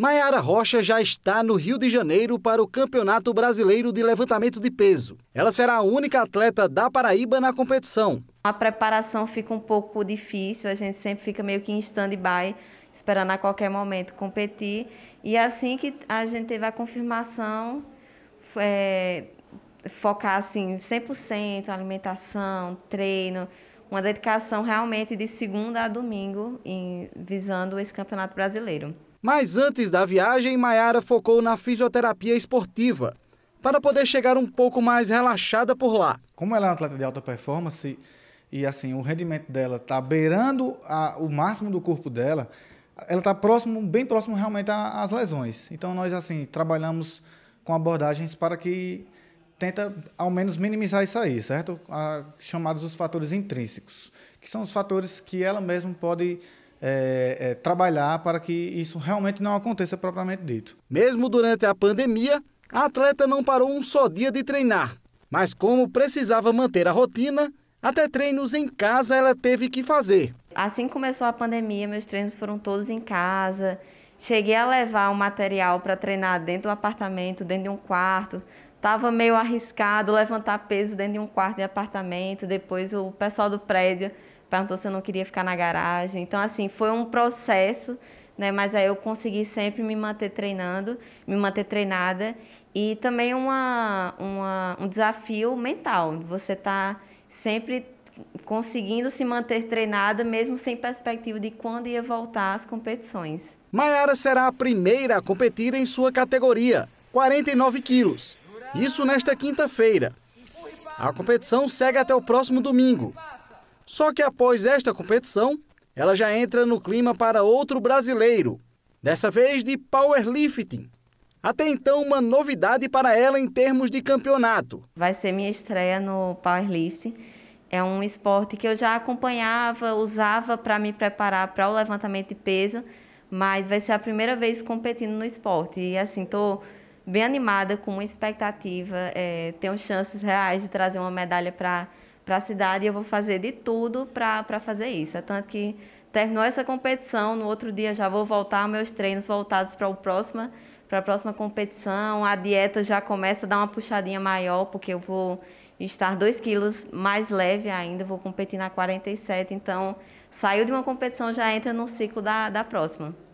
Maiara Rocha já está no Rio de Janeiro para o Campeonato Brasileiro de Levantamento de Peso. Ela será a única atleta da Paraíba na competição. A preparação fica um pouco difícil, a gente sempre fica meio que em stand-by, esperando a qualquer momento competir. E assim que a gente teve a confirmação, é, focar assim 100% alimentação, treino, uma dedicação realmente de segunda a domingo, em, visando esse Campeonato Brasileiro. Mas antes da viagem, Maiara focou na fisioterapia esportiva, para poder chegar um pouco mais relaxada por lá. Como ela é uma atleta de alta performance e assim, o rendimento dela está beirando a, o máximo do corpo dela, ela está próximo, bem próximo realmente às lesões. Então nós assim, trabalhamos com abordagens para que tenta ao menos minimizar isso aí, certo? A, ah, chamados os fatores intrínsecos, que são os fatores que ela mesma pode é, é, trabalhar para que isso realmente não aconteça propriamente dito. Mesmo durante a pandemia, a atleta não parou um só dia de treinar. Mas como precisava manter a rotina, até treinos em casa ela teve que fazer. Assim que começou a pandemia, meus treinos foram todos em casa. Cheguei a levar o um material para treinar dentro do apartamento, dentro de um quarto. Tava meio arriscado levantar peso dentro de um quarto de apartamento. Depois o pessoal do prédio perguntou se eu não queria ficar na garagem. Então, assim, foi um processo, né? Mas aí eu consegui sempre me manter treinando, me manter treinada. E também uma, uma um desafio mental. Você tá sempre conseguindo se manter treinada, mesmo sem perspectiva de quando ia voltar às competições. Maiara será a primeira a competir em sua categoria, 49 quilos. Isso nesta quinta-feira. A competição segue até o próximo domingo, só que após esta competição, ela já entra no clima para outro brasileiro, dessa vez de powerlifting. Até então, uma novidade para ela em termos de campeonato. Vai ser minha estreia no powerlifting. É um esporte que eu já acompanhava, usava para me preparar para o levantamento de peso, mas vai ser a primeira vez competindo no esporte. E assim, estou bem animada, com uma expectativa, é, tenho chances reais de trazer uma medalha para para a cidade e eu vou fazer de tudo para fazer isso. É tanto que terminou essa competição, no outro dia já vou voltar meus treinos voltados para o próximo para a próxima competição, a dieta já começa a dar uma puxadinha maior, porque eu vou estar 2 quilos mais leve ainda, vou competir na 47, então saiu de uma competição, já entra no ciclo da, da próxima.